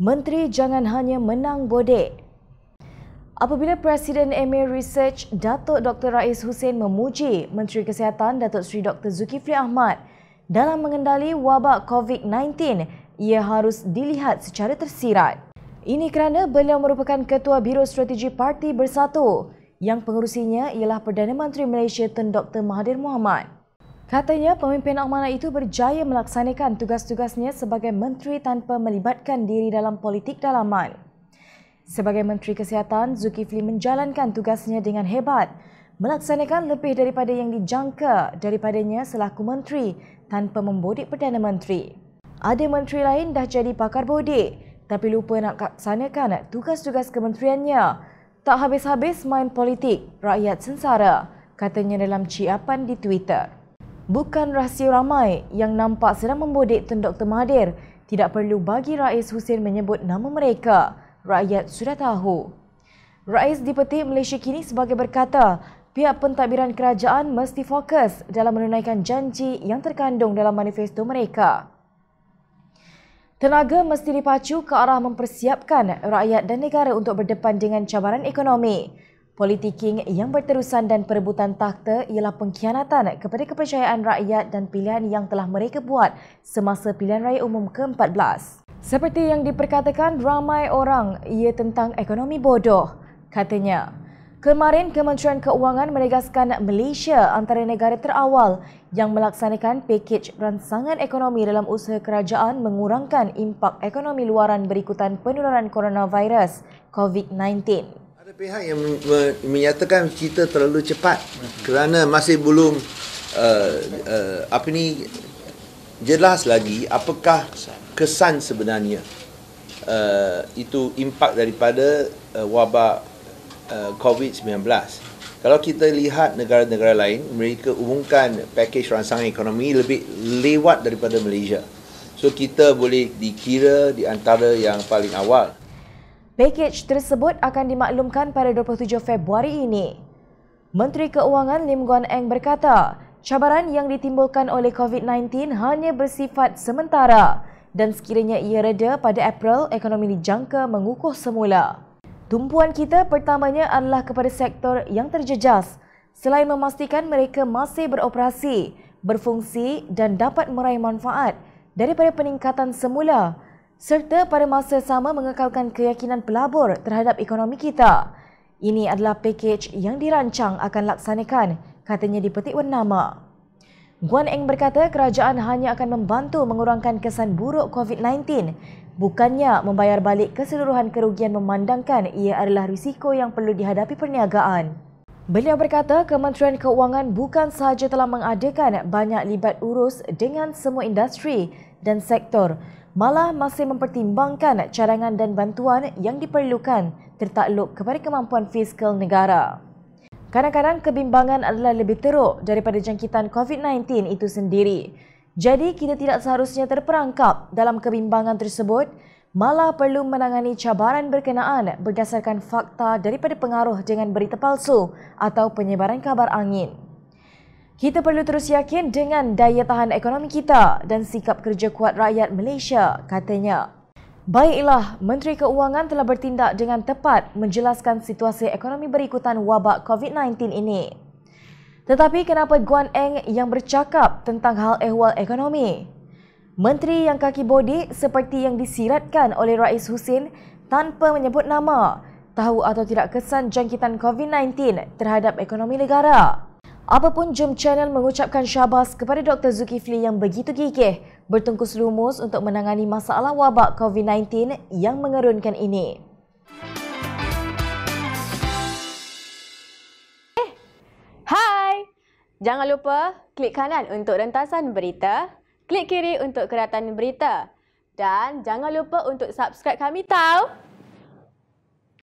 Menteri jangan hanya menang bodek. Apabila Presiden Emir Research Datuk Dr. Rais Hussein memuji Menteri Kesihatan Datuk Seri Dr. Zulkifli Ahmad dalam mengendali wabak COVID-19, ia harus dilihat secara tersirat. Ini kerana beliau merupakan Ketua Biro Strategi Parti Bersatu yang pengurusinya ialah Perdana Menteri Malaysia Tun Dr. Mahathir Mohamad. Katanya pemimpin Omana itu berjaya melaksanakan tugas-tugasnya sebagai menteri tanpa melibatkan diri dalam politik dalaman. Sebagai Menteri Kesihatan, Zulkifli menjalankan tugasnya dengan hebat, melaksanakan lebih daripada yang dijangka daripadanya selaku menteri tanpa membodik Perdana Menteri. Ada menteri lain dah jadi pakar bodik tapi lupa nak laksanakan tugas-tugas kementeriannya. Tak habis-habis main politik, rakyat sensara, katanya dalam ciapan di Twitter. Bukan rahsia ramai yang nampak sedang membodek Tun Dr. Mahathir tidak perlu bagi Rais Hussein menyebut nama mereka. Rakyat sudah tahu. Rais dipetik Malaysia kini sebagai berkata, pihak pentadbiran kerajaan mesti fokus dalam menunaikan janji yang terkandung dalam manifesto mereka. Tenaga mesti dipacu ke arah mempersiapkan rakyat dan negara untuk berdepan dengan cabaran ekonomi. Politiking yang berterusan dan perebutan takhta ialah pengkhianatan kepada kepercayaan rakyat dan pilihan yang telah mereka buat semasa pilihan raya umum ke-14. Seperti yang diperkatakan ramai orang, ia tentang ekonomi bodoh, katanya. Kemarin, Kementerian Keuangan menegaskan Malaysia antara negara terawal yang melaksanakan pakej rangsangan ekonomi dalam usaha kerajaan mengurangkan impak ekonomi luaran berikutan penularan coronavirus COVID-19 pihak yang menyatakan kita terlalu cepat kerana masih belum uh, uh, apa ni jelas lagi apakah kesan sebenarnya uh, itu impak daripada uh, wabak uh, COVID-19 kalau kita lihat negara-negara lain mereka umumkan pakej rangsangan ekonomi lebih lewat daripada Malaysia so kita boleh dikira di antara yang paling awal Pakej tersebut akan dimaklumkan pada 27 Februari ini. Menteri Keuangan Lim Guan Eng berkata, cabaran yang ditimbulkan oleh COVID-19 hanya bersifat sementara dan sekiranya ia reda pada April, ekonomi dijangka mengukuh semula. Tumpuan kita pertamanya adalah kepada sektor yang terjejas selain memastikan mereka masih beroperasi, berfungsi dan dapat meraih manfaat daripada peningkatan semula serta pada masa sama mengekalkan keyakinan pelabur terhadap ekonomi kita. Ini adalah pakej yang dirancang akan laksanakan, katanya di petik bernama. Guan Eng berkata kerajaan hanya akan membantu mengurangkan kesan buruk COVID-19, bukannya membayar balik keseluruhan kerugian memandangkan ia adalah risiko yang perlu dihadapi perniagaan. Beliau berkata Kementerian Keuangan bukan sahaja telah mengadakan banyak libat urus dengan semua industri dan sektor malah masih mempertimbangkan cadangan dan bantuan yang diperlukan tertakluk kepada kemampuan fiskal negara. Kadang-kadang kebimbangan adalah lebih teruk daripada jangkitan COVID-19 itu sendiri. Jadi kita tidak seharusnya terperangkap dalam kebimbangan tersebut, malah perlu menangani cabaran berkenaan berdasarkan fakta daripada pengaruh dengan berita palsu atau penyebaran kabar angin. Kita perlu terus yakin dengan daya tahan ekonomi kita dan sikap kerja kuat rakyat Malaysia, katanya. Baiklah, Menteri Keuangan telah bertindak dengan tepat menjelaskan situasi ekonomi berikutan wabak COVID-19 ini. Tetapi kenapa Guan Eng yang bercakap tentang hal ehwal ekonomi? Menteri yang kaki bodi seperti yang disiratkan oleh Rais Husin tanpa menyebut nama, tahu atau tidak kesan jangkitan COVID-19 terhadap ekonomi negara. Apapun Jom Channel mengucapkan syabas kepada Dr. Zulkifli yang begitu gigih bertungkus lumus untuk menangani masalah wabak COVID-19 yang mengerunkan ini. Hai! Jangan lupa klik kanan untuk rentasan berita, klik kiri untuk keratan berita dan jangan lupa untuk subscribe kami tau!